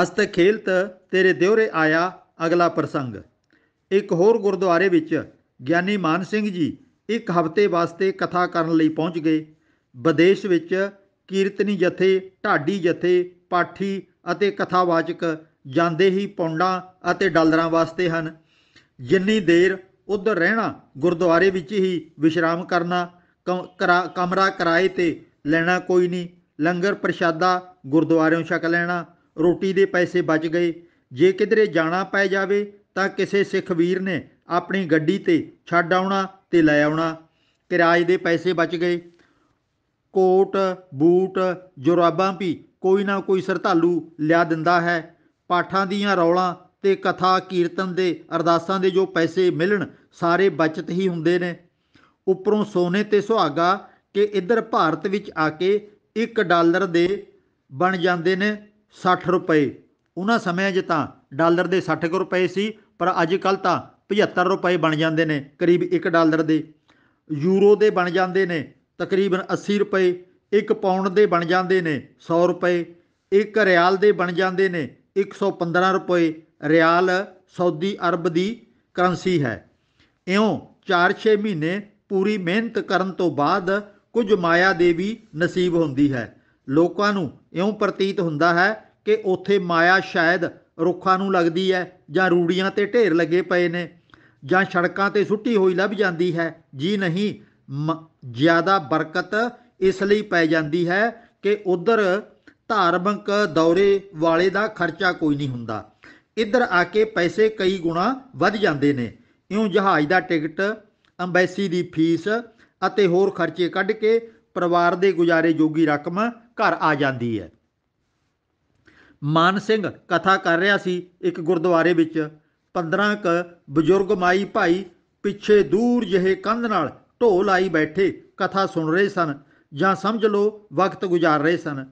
ਹਸਤ ਖੇਲਤ ਤੇਰੇ ਦਿਉਰੇ ਆਇਆ ਅਗਲਾ ਪ੍ਰਸੰਗ ਇੱਕ ਹੋਰ ਗੁਰਦੁਆਰੇ ਵਿੱਚ ਗਿਆਨੀ ਮਾਨ ਸਿੰਘ ਜੀ ਇੱਕ ਹਫ਼ਤੇ ਵਾਸਤੇ ਕਥਾ ਕਰਨ ਲਈ ਪਹੁੰਚ ਗਏ ਵਿਦੇਸ਼ ਵਿੱਚ ਕੀਰਤਨੀ ਜਥੇ ਢਾਡੀ ਜਥੇ ਪਾਠੀ ਅਤੇ ਕਥਾਵਾਚਕ ਜਾਂਦੇ ਹੀ ਪੌਂਡਾਂ ਅਤੇ ਡਾਲਰਾਂ ਵਾਸਤੇ ਹਨ ਜਿੰਨੀ ਦੇਰ ਉਧਰ ਰਹਿਣਾ ਗੁਰਦੁਆਰੇ ਵਿੱਚ ਹੀ ਵਿਸ਼ਰਾਮ ਕਰਨਾ ਕਮਰਾ ਕਿਰਾਏ ਤੇ ਲੈਣਾ ਕੋਈ ਨਹੀਂ ਲੰਗਰ ਪ੍ਰਸ਼ਾਦਾ ਗੁਰਦੁਆਰਿਆਂ ਛਕ ਲੈਣਾ ਰੋਟੀ ਦੇ ਪੈਸੇ ਬਚ ਗਏ ਜੇ ਕਿਧਰੇ ਜਾਣਾ ਪੈ ਜਾਵੇ ਤਾਂ ਕਿਸੇ ਸਿੱਖ ਵੀਰ ਨੇ ਆਪਣੀ ਗੱਡੀ ਤੇ ਛੱਡ ਆਉਣਾ ਤੇ ਲੈ ਆਉਣਾ ਕਿਰਾਏ ਦੇ ਪੈਸੇ ਬਚ ਗਏ ਕੋਟ ਬੂਟ ਜੁਰਾਬਾਂ ਵੀ ਕੋਈ ਨਾ ਕੋਈ ਸਰਧਾਲੂ ਲਿਆ ਦਿੰਦਾ ਹੈ ਪਾਠਾਂ ਦੀਆਂ ਰੌਲਾਂ ਤੇ ਕਥਾ ਕੀਰਤਨ ਦੇ ਅਰਦਾਸਾਂ ਦੇ ਜੋ ਪੈਸੇ ਮਿਲਣ ਸਾਰੇ ਬਚਤ ਹੀ ਹੁੰਦੇ ਨੇ ਉੱਪਰੋਂ ਸੋਨੇ ਤੇ ਸੁਹਾਗਾ ਕਿ ਇੱਧਰ ਭਾਰਤ ਵਿੱਚ ਆ ਕੇ 1 ਡਾਲਰ ਦੇ ਬਣ ਜਾਂਦੇ ਨੇ 60 ਰੁਪਏ ਉਹਨਾਂ ਸਮਿਆਂ 'ਚ ਤਾਂ ਡਾਲਰ ਦੇ 60 ਕੁ ਰੁਪਏ ਸੀ ਪਰ ਅੱਜ ਕੱਲ ਤਾਂ 75 ਰੁਪਏ ਬਣ ਜਾਂਦੇ ਨੇ ਕਰੀਬ 1 ਡਾਲਰ ਦੇ ਯੂਰੋ ਦੇ ਬਣ ਜਾਂਦੇ ਨੇ ਤਕਰੀਬਨ 80 ਰੁਪਏ 1 ਪਾਉਂਡ ਦੇ ਬਣ ਜਾਂਦੇ ਨੇ 100 ਰੁਪਏ 1 ਰਿਆਲ ਦੇ ਬਣ ਜਾਂਦੇ ਨੇ 115 ਰੁਪਏ ਰਿਆਲ ਸਾਊਦੀ ਅਰਬ ਦੀ ਕਰੰਸੀ ਹੈ ਇਉਂ 4-6 ਮਹੀਨੇ ਪੂਰੀ ਮਿਹਨਤ ਕਰਨ ਤੋਂ ਬਾਅਦ ਕੁਝ ਮਾਇਆ ਦੇ ਵੀ ਨਸੀਬ ਹੁੰਦੀ ਹੈ ਲੋਕਾਂ ਨੂੰ ਇਉਂ ਪ੍ਰਤੀਤ ਹੁੰਦਾ ਹੈ ਕਿ ਉੱਥੇ ਮਾਇਆ ਸ਼ਾਇਦ ਰੁੱਖਾਂ ਨੂੰ ਲੱਗਦੀ ਹੈ ਜਾਂ ਰੂੜੀਆਂ ਤੇ ਢੇਰ ਲੱਗੇ ਪਏ ਨੇ ਜਾਂ ਸੜਕਾਂ ਤੇ ਸੁੱਟੀ ਹੋਈ ਲੱਭ ਜਾਂਦੀ ਹੈ ਜੀ ਨਹੀਂ ਜ਼ਿਆਦਾ ਬਰਕਤ ਇਸ ਲਈ ਪੈ ਜਾਂਦੀ ਹੈ ਕਿ ਉਧਰ ਧਾਰਮਿਕ ਦੌਰੇ ਵਾਲੇ ਦਾ ਖਰਚਾ ਕੋਈ ਨਹੀਂ ਹੁੰਦਾ ਇੱਧਰ ਆ ਕੇ ਪੈਸੇ ਕਈ ਗੁਣਾ ਵੱਧ ਜਾਂਦੇ ਨੇ ਇਉਂ ਜਹਾਜ਼ ਦਾ ਟਿਕਟ ਅੰਬੈਸੀ ਦੀ ਫੀਸ ਅਤੇ ਹੋਰ ਖਰਚੇ ਕੱਢ ਕੇ ਪਰਿਵਾਰ ਦੇ ਗੁਜ਼ਾਰੇ ਯੋਗੀ ਰਕਮ ਘਰ ਆ ਜਾਂਦੀ ਹੈ ਮਾਨ ਸਿੰਘ ਕਥਾ ਕਰ ਰਿਹਾ ਸੀ ਇੱਕ ਗੁਰਦੁਆਰੇ ਵਿੱਚ 15 ਕ ਬਜ਼ੁਰਗ ਮਾਈ ਭਾਈ ਪਿੱਛੇ ਦੂਰ ਜਿਹੇ ਕੰਧ ਨਾਲ ਢੋ ਲਾਈ ਬੈਠੇ ਕਥਾ ਸੁਣ ਰਹੇ ਸਨ ਜਾਂ ਸਮਝ ਲਓ ਵਕਤ ਗੁਜ਼ਾਰ ਰਹੇ ਸਨ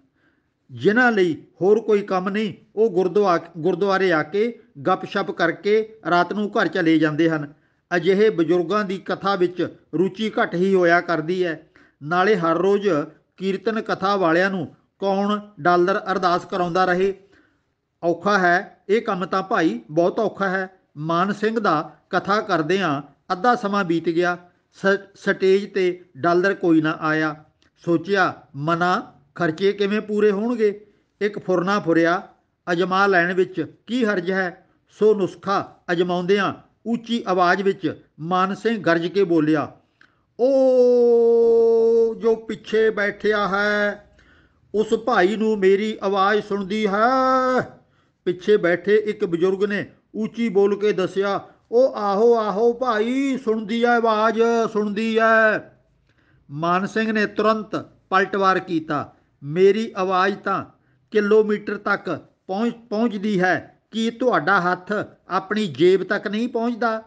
ਜਿਨ੍ਹਾਂ ਲਈ ਹੋਰ ਕੋਈ ਕੰਮ ਨਹੀਂ ਉਹ ਗੁਰਦੁਆਰੇ ਆ ਕੇ ਗੱਪਸ਼ਪ ਕਰਕੇ ਰਾਤ ਨੂੰ ਘਰ ਚਲੇ ਜਾਂਦੇ ਹਨ ਅਜਿਹੇ ਬਜ਼ੁਰਗਾਂ ਦੀ ਕਥਾ ਵਿੱਚ ਰੁਚੀ ਘਟ ਹੀ ਹੋਇਆ ਕਰਦੀ ਹੈ ਨਾਲੇ ਹਰ ਰੋਜ਼ ਕੀਰਤਨ ਕਥਾ ਵਾਲਿਆਂ ਨੂੰ ਕੌਣ ਡਾਲਰ ਅਰਦਾਸ ਕਰਾਉਂਦਾ ਰਹੇ ਔਖਾ ਹੈ ਇਹ ਕੰਮ ਤਾਂ ਭਾਈ ਬਹੁਤ ਔਖਾ ਹੈ ਮਾਨ ਸਿੰਘ ਦਾ ਕਥਾ ਕਰਦਿਆਂ ਅੱਧਾ ਸਮਾਂ ਬੀਤ ਗਿਆ ਸਟੇਜ ਤੇ ਡਾਲਰ ਕੋਈ ਨਾ ਆਇਆ ਸੋਚਿਆ ਮਨਾ ਖਰਚੇ ਕਿਵੇਂ ਪੂਰੇ ਹੋਣਗੇ ਇੱਕ ਫੁਰਨਾ ਫੁਰਿਆ ਅਜਮਾ ਲੈਣ ਵਿੱਚ ਕੀ ਹਰਜ ਹੈ ਸੋ ਨੁਸਖਾ ਅਜਮਾਉਂਦਿਆਂ ਉੱਚੀ ਆਵਾਜ਼ ਵਿੱਚ ਮਾਨ ਸਿੰਘ ਗਰਜ ਕੇ ਬੋਲਿਆ ਓ ਜੋ ਪਿੱਛੇ ਬੈਠਿਆ ਹੈ ਉਸ ਭਾਈ ਨੂੰ ਮੇਰੀ ਆਵਾਜ਼ ਸੁਣਦੀ ਹੈ ਪਿੱਛੇ ਬੈਠੇ ਇੱਕ ਬਜ਼ੁਰਗ ਨੇ ਉੱਚੀ ਬੋਲ ਕੇ ਦੱਸਿਆ ਉਹ ਆਹੋ ਆਹੋ ਭਾਈ ਸੁਣਦੀ ਹੈ ਆਵਾਜ਼ ਸੁਣਦੀ ਹੈ ਮਾਨ ਸਿੰਘ ਨੇ ਤੁਰੰਤ ਪਲਟਵਾਰ ਕੀਤਾ ਮੇਰੀ ਆਵਾਜ਼ ਤਾਂ ਕਿਲੋਮੀਟਰ ਤੱਕ ਪਹੁੰਚ ਪਹੁੰਚਦੀ ਹੈ ਕਿ ਤੁਹਾਡਾ ਹੱਥ ਆਪਣੀ ਜੇਬ ਤੱਕ ਨਹੀਂ ਪਹੁੰਚਦਾ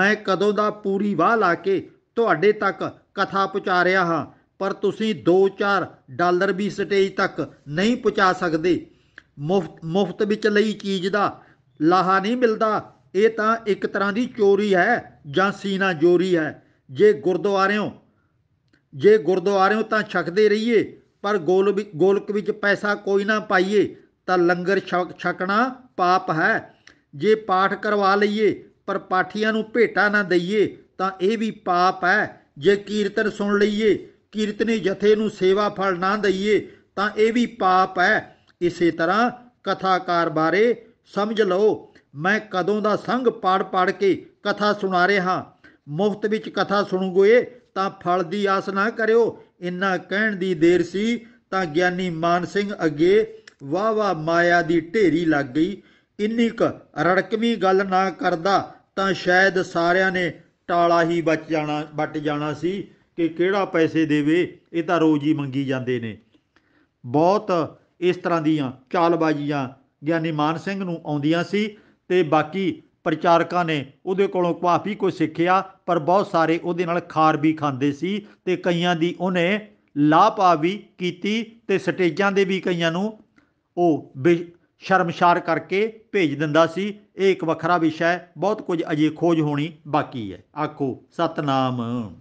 ਮੈਂ ਕਦੋਂ ਦਾ ਪੂਰੀ ਵਾਹ ਲਾ ਕੇ ਤੁਹਾਡੇ ਤੱਕ ਕਥਾ ਪਹੁੰਚਾ ਰਿਹਾ ਹਾਂ ਪਰ ਤੁਸੀਂ 2-4 ਡਾਲਰ ਵੀ ਸਟੇਜ ਤੱਕ ਨਹੀਂ ਪਹੁੰਚਾ ਸਕਦੇ ਮੁਫਤ ਮੁਫਤ ਵਿੱਚ ਲਈ ਚੀਜ਼ ਦਾ ਲਾਹਾ ਨਹੀਂ ਮਿਲਦਾ ਇਹ ਤਾਂ ਇੱਕ ਤਰ੍ਹਾਂ ਦੀ ਚੋਰੀ ਹੈ ਜਾਂ ਸੀਨਾ ਜੋਰੀ ਹੈ ਜੇ ਗੁਰਦੁਆਰਿਓਂ ਜੇ ਗੁਰਦੁਆਰਿਓਂ ਤਾਂ ਛਕਦੇ ਰਹੀਏ ਪਰ ਗੋਲ ਗੋਲਕ ਵਿੱਚ ਪੈਸਾ ਕੋਈ ਨਾ ਪਾਈਏ ਤਾਂ ਲੰਗਰ ਛਕਣਾ ਪਾਪ ਹੈ ਜੇ ਪਾਠ ਕਰਵਾ ਲਈਏ ਪਰ ਪਾਠੀਆਂ ਨੂੰ ਭੇਟਾ ਨਾ ਦਈਏ ਤਾਂ ਇਹ ਵੀ ਪਾਪ ਹੈ ਜੇ ਕੀਰਤਨ ਸੁਣ ਲਈਏ ਕੀਰਤਨੀ ਜਥੇ ਨੂੰ ਸੇਵਾ ਫਲ ਨਾ ਦਈਏ ਤਾਂ ਇਹ ਵੀ ਪਾਪ ਹੈ ਇਸੇ ਤਰ੍ਹਾਂ ਕਥਾਕਾਰ ਬਾਰੇ ਸਮਝ ਲਓ ਮੈਂ ਕਦੋਂ ਦਾ ਸੰਗ ਪਾੜ ਪਾੜ ਕੇ ਕਥਾ ਸੁਣਾ ਰਿਹਾ ਮੁਫਤ ਵਿੱਚ ਕਥਾ ਸੁਣੂਗੇ ਤਾਂ ਫਲ ਦੀ ਆਸ ਨਾ ਕਰਿਓ ਇੰਨਾ ਕਹਿਣ ਦੀ ਦੇਰ ਸੀ ਤਾਂ ਗਿਆਨੀ ਮਾਨ ਸਿੰਘ ਅੱਗੇ ਵਾ ਵਾ ਮਾਇਆ ਦੀ ਢੇਰੀ ਲੱਗ ਗਈ ਇੰਨੀ ਕ ਰੜਕਵੀਂ ਗੱਲ ਨਾ ਕਰਦਾ ਤਾਂ ਸ਼ਾਇਦ ਸਾਰਿਆਂ ਨੇ ਟਾਲਾ ਹੀ ਬਚ ਜਾਣਾ ਬਟ ਜਾਣਾ ਸੀ ਕਿ ਕਿਹੜਾ ਪੈਸੇ ਦੇਵੇ ਇਹ ਤਾਂ ਰੋਜ਼ ਹੀ ਮੰਗੀ ਜਾਂਦੇ ਨੇ ਬਹੁਤ ਇਸ ਤਰ੍ਹਾਂ ਦੀਆਂ ਚਾਲਬਾਜ਼ੀਆਂ ਗਿਆਨੀ ਮਾਨ ਸਿੰਘ ਨੂੰ ਆਉਂਦੀਆਂ ਸੀ ਤੇ ਬਾਕੀ ਪ੍ਰਚਾਰਕਾਂ ਨੇ ਉਹਦੇ ਕੋਲੋਂ ਕਾਫੀ ਕੁਝ ਸਿੱਖਿਆ ਪਰ ਬਹੁਤ ਸਾਰੇ ਉਹਦੇ ਨਾਲ ਖਾਰ ਵੀ ਖਾਂਦੇ ਸੀ ਤੇ ਕਈਆਂ ਦੀ ਉਹਨੇ ਲਾਪਾ ਵੀ ਕੀਤੀ ਤੇ ਸਟੇਜਾਂ ਦੇ ਵੀ ਕਈਆਂ ਨੂੰ ਉਹ ਸ਼ਰਮਸ਼ਾਰ ਕਰਕੇ ਭੇਜ ਦਿੰਦਾ ਸੀ ਇਹ ਇੱਕ ਵੱਖਰਾ ਵਿਸ਼ਾ ਹੈ ਬਹੁਤ ਕੁਝ ਅਜੇ ਖੋਜ ਹੋਣੀ ਬਾਕੀ ਹੈ ਆਖੋ ਸਤਨਾਮ